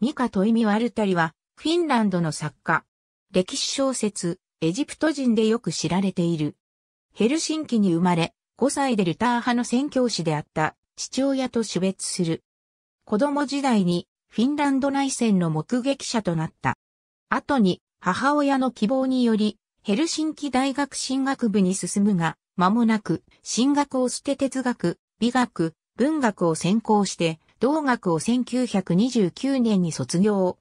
ミカ・トイミワルタリは、フィンランドの作家。歴史小説、エジプト人でよく知られている。ヘルシンキに生まれ、5歳でルター派の宣教師であった父親と種別する。子供時代にフィンランド内戦の目撃者となった。後に母親の希望により、ヘルシンキ大学進学部に進むが、間もなく進学を捨て哲学、美学、文学を専攻して、同学を1929年に卒業。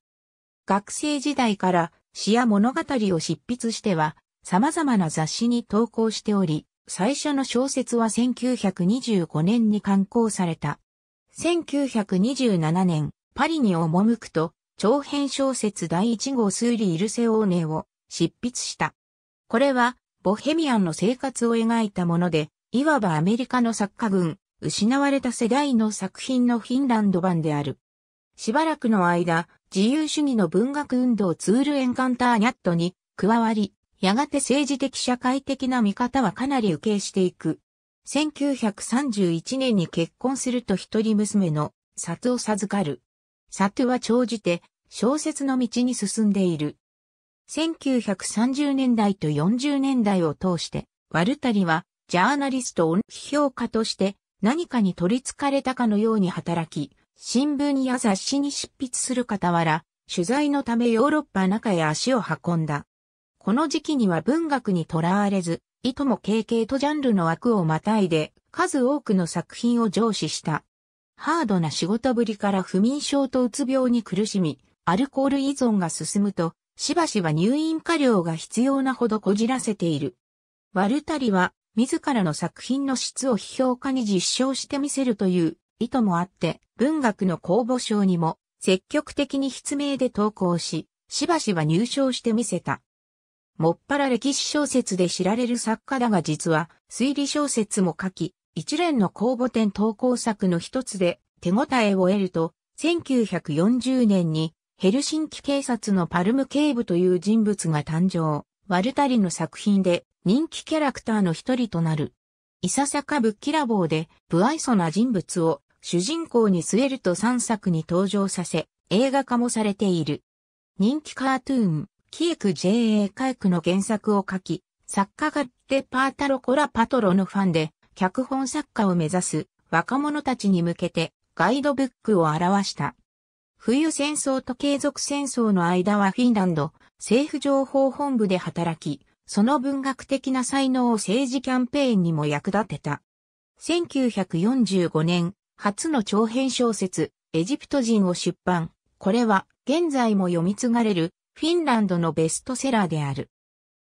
学生時代から詩や物語を執筆しては、様々な雑誌に投稿しており、最初の小説は1925年に刊行された。1927年、パリに赴くと、長編小説第1号スーリ・イルセオーネを執筆した。これは、ボヘミアンの生活を描いたもので、いわばアメリカの作家群、失われた世代の作品のフィンランド版である。しばらくの間、自由主義の文学運動ツールエンカンターニャットに加わり、やがて政治的社会的な見方はかなり受けしていく。1931年に結婚すると一人娘の里を授かる。里は長じて小説の道に進んでいる。1930年代と40年代を通して、ワルタリはジャーナリストを批評家として何かに取り憑かれたかのように働き、新聞や雑誌に執筆する傍ら、取材のためヨーロッパ中へ足を運んだ。この時期には文学にとらわれず、いとも経験とジャンルの枠をまたいで、数多くの作品を上司した。ハードな仕事ぶりから不眠症とうつ病に苦しみ、アルコール依存が進むと、しばしば入院過料が必要なほどこじらせている。ワルタリは自らの作品の質を批評家に実証してみせるという意図もあって、文学の公募賞にも積極的に筆名で投稿し、しばしば入賞してみせた。もっぱら歴史小説で知られる作家だが実は推理小説も書き、一連の公募展投稿作の一つで手応えを得ると、1940年にヘルシンキ警察のパルム警部という人物が誕生、ワルタリの作品で人気キャラクターの一人となる。いささかぶっきらぼうで、不愛想な人物を主人公に据えると3作に登場させ、映画化もされている。人気カートゥーン、キエク JA カイクの原作を書き、作家がデパータロコラパトロのファンで、脚本作家を目指す若者たちに向けてガイドブックを表した。冬戦争と継続戦争の間はフィンランド政府情報本部で働き、その文学的な才能を政治キャンペーンにも役立てた。1945年、初の長編小説、エジプト人を出版。これは、現在も読み継がれる、フィンランドのベストセラーである。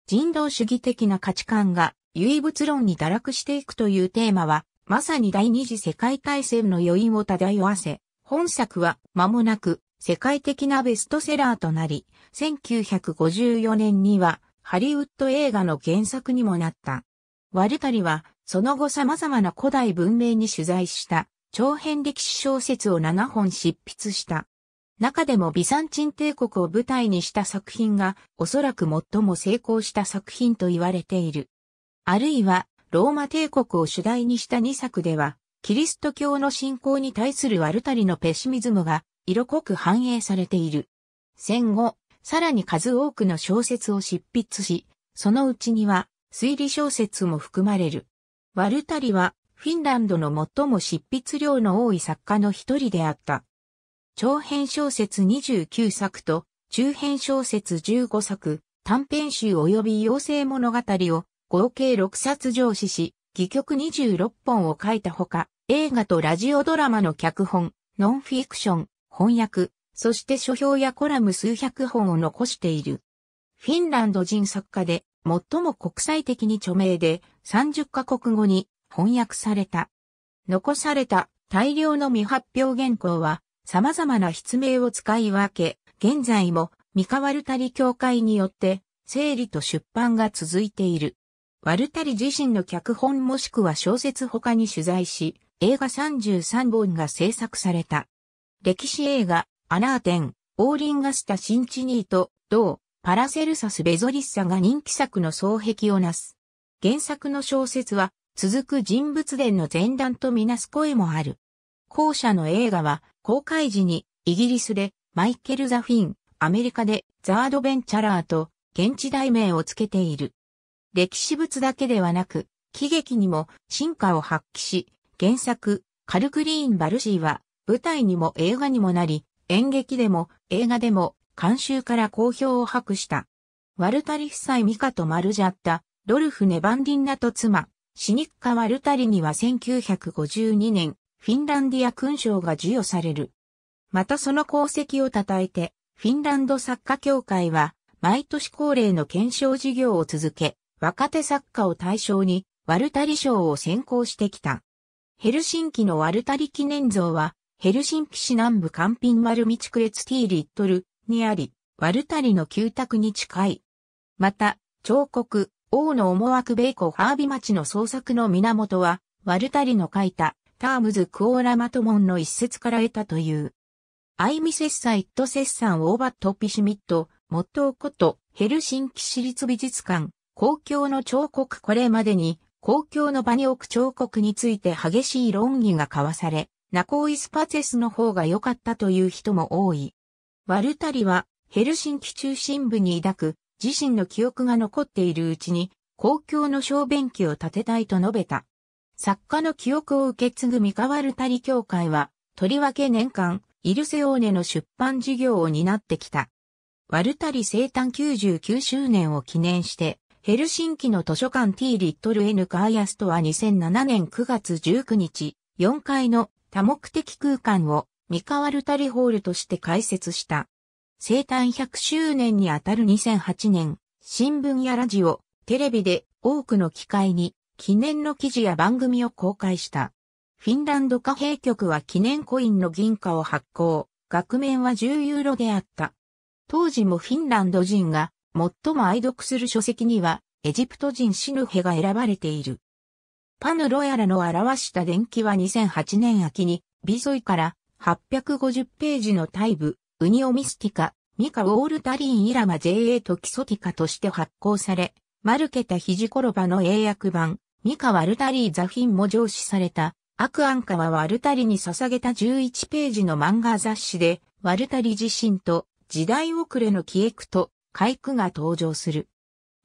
人道主義的な価値観が、唯物論に堕落していくというテーマは、まさに第二次世界大戦の余韻を漂わせ、本作は間もなく世界的なベストセラーとなり、1954年にはハリウッド映画の原作にもなった。ワルタリは、その後様々な古代文明に取材した、長編歴史小説を7本執筆した。中でもビサンチン帝国を舞台にした作品が、おそらく最も成功した作品と言われている。あるいは、ローマ帝国を主題にした2作では、キリスト教の信仰に対するワルタリのペシミズムが色濃く反映されている。戦後、さらに数多くの小説を執筆し、そのうちには推理小説も含まれる。ワルタリはフィンランドの最も執筆量の多い作家の一人であった。長編小説29作と中編小説15作、短編集及び妖精物語を合計6冊上司し、戯曲26本を書いたほか、映画とラジオドラマの脚本、ノンフィクション、翻訳、そして書評やコラム数百本を残している。フィンランド人作家で、最も国際的に著名で、30カ国語に翻訳された。残された大量の未発表原稿は、様々な筆名を使い分け、現在も、ミカワルタリ協会によって、整理と出版が続いている。ワルタリ自身の脚本もしくは小説他に取材し、映画33本が制作された。歴史映画、アナーテン、オーリンガスタ・シンチニーと、同、パラセルサス・ベゾリッサが人気作の双璧をなす。原作の小説は、続く人物伝の前段とみなす声もある。後者の映画は、公開時に、イギリスで、マイケル・ザ・フィン、アメリカで、ザ・アドベンチャラーと、現地題名をつけている。歴史物だけではなく、喜劇にも進化を発揮し、原作、カルクリーン・バルシーは、舞台にも映画にもなり、演劇でも映画でも監修から好評を博した。ワルタリ夫妻ミカとマルジャッタ、ドルフ・ネバンディンナと妻、シニッカ・ワルタリには1952年、フィンランディア勲章が授与される。またその功績を称えて、フィンランド作家協会は、毎年恒例の検証事業を続け、若手作家を対象に、ワルタリ賞を選考してきた。ヘルシンキのワルタリ記念像は、ヘルシンキ市南部カンピンマルミチクエツティーリットルにあり、ワルタリの旧宅に近い。また、彫刻、王の思惑米コハービ町の創作の源は、ワルタリの書いた、タームズ・クオーラマトモンの一節から得たという。アイミセッサイットセッサン・オーバット・ピシミット、モットーこと、ヘルシンキ市立美術館、公共の彫刻これまでに、公共の場に置く彫刻について激しい論議が交わされ、ナコーイスパチェスの方が良かったという人も多い。ワルタリは、ヘルシンキ中心部に抱く、自身の記憶が残っているうちに、公共の小便器を建てたいと述べた。作家の記憶を受け継ぐミカワルタリ協会は、とりわけ年間、イルセオーネの出版事業を担ってきた。ワルタリ生誕99周年を記念して、ヘルシンキの図書館 T リットル N カーヤストは2007年9月19日、4階の多目的空間を三河ルタリホールとして開設した。生誕100周年にあたる2008年、新聞やラジオ、テレビで多くの機会に記念の記事や番組を公開した。フィンランド貨幣局は記念コインの銀貨を発行、額面は10ユーロであった。当時もフィンランド人が最も愛読する書籍にはエジプト人シヌヘが選ばれている。パヌロヤラの表した伝記は2008年秋に、ビゾイから850ページのタイブ、ウニオミスティカ、ミカウォールタリンイラマ JA トキソティカとして発行され、マルケタヒジコロバの英訳版、ミカワルタリーザフィンも上司された、アクアンカはワルタリに捧げた11ページの漫画雑誌で、ワルタリ自身と時代遅れの記憶と回イが登場する。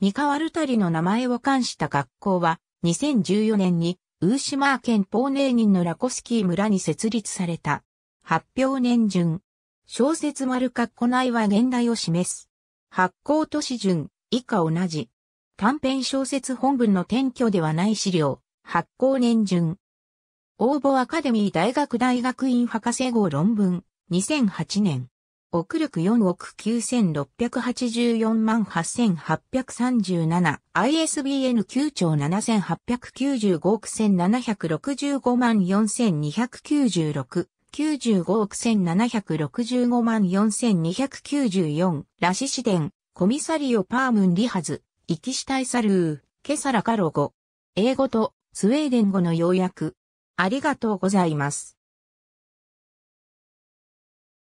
ミカワルタリの名前を冠した学校は、2014年にウーシマー県ポーネーニンのラコスキー村に設立された。発表年順。小説丸括弧内は現代を示す。発行都市順、以下同じ。短編小説本文の転居ではない資料。発行年順。応募アカデミー大学大学院博士号論文。2008年。奥力4億9684万8837、ISBN 9兆7895億1765万4296、95億1765万4294、ラシシデン、コミサリオパームンリハズ、イキシタイサルー、ケサラカロゴ英語とスウェーデン語の要約。ありがとうございます。